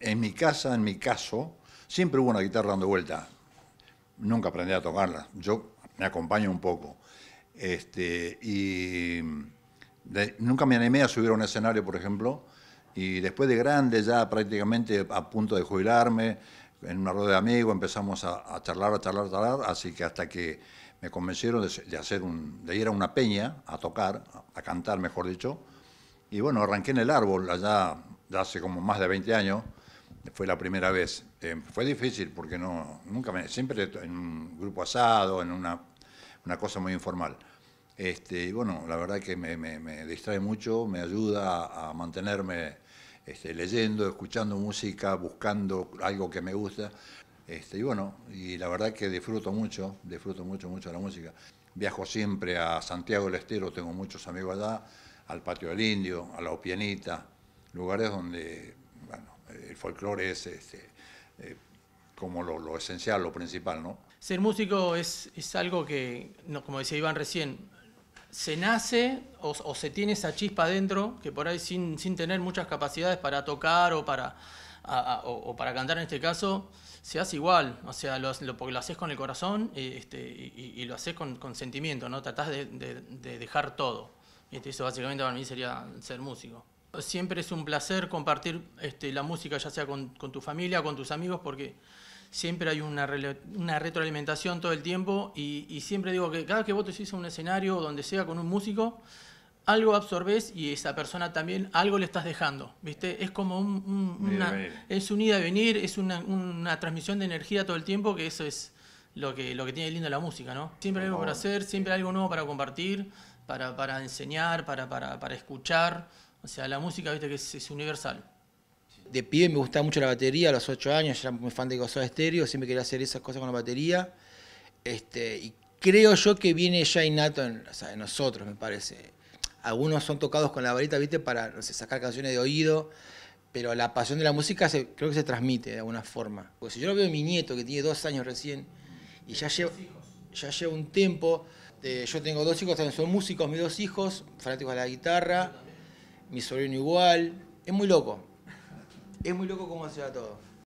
en mi casa, en mi caso, siempre hubo una guitarra dando vuelta. Nunca aprendí a tocarla. Yo me acompaño un poco. Este, y nunca me animé a subir a un escenario, por ejemplo. Y después de grande, ya prácticamente a punto de jubilarme, en una rueda de amigos empezamos a, charlar, a charlar, a charlar. Así que hasta que me convencieron de, hacer de ir a una peña a tocar, a, cantar, mejor dicho. Y bueno, arranqué en el árbol allá ya hace como más de 20 años fue la primera vez. Eh, fue difícil porque no, nunca me, siempre en un grupo asado, en una, una cosa muy informal. Este, y bueno, la verdad que me, distrae mucho, me ayuda a, mantenerme este, leyendo, escuchando música, buscando algo que me gusta. Este, y bueno, y la verdad que disfruto mucho, disfruto mucho, mucho la música. Viajo siempre a Santiago del Estero, tengo muchos amigos allá, al Patio del Indio, a La Opianita, lugares donde el folclore es este, eh, como lo, esencial, lo principal, ¿no? Ser músico es, es algo que, como decía Iván recién, se nace o, se tiene esa chispa dentro, que por ahí sin, sin tener muchas capacidades para tocar o para, o, para cantar en este caso, se hace igual, o sea, lo, lo lo haces con el corazón eh, este, y, este, y, lo haces con, sentimiento, ¿no? Tratás de, dejar todo. Y este, eso básicamente para mí sería ser músico. Siempre es un placer compartir este, la música, ya sea con, tu familia, con tus amigos, porque siempre hay una, retroalimentación todo el tiempo y, siempre digo que cada vez que vos te hiciste un escenario donde sea con un músico, algo absorbes y esa persona también algo le estás dejando, ¿viste? Es como un, una, es un ida y venir, es una, transmisión de energía todo el tiempo, que eso es lo que, lo que tiene lindo la música, ¿no? Siempre hay algo por hacer, siempre hay algo nuevo para compartir, para, enseñar, para escuchar. O sea, la música, viste que es, universal. De pie me gustaba mucho la batería, a los ocho años, era muy fan de Estéreo, siempre quería hacer esas cosas con la batería. Este, y creo yo que viene ya innato en, nosotros, me parece. Algunos son tocados con la varita, viste, para sacar canciones de oído, pero la pasión de la música se, creo que se transmite de alguna forma. Porque si yo lo veo en mi nieto, que tiene dos años recién, y ya lleva, un tiempo, yo tengo dos hijos, también son músicos, mis dos hijos, fanáticos de la guitarra mi sobrino igual. Es muy loco. Es muy loco cómo se va todo.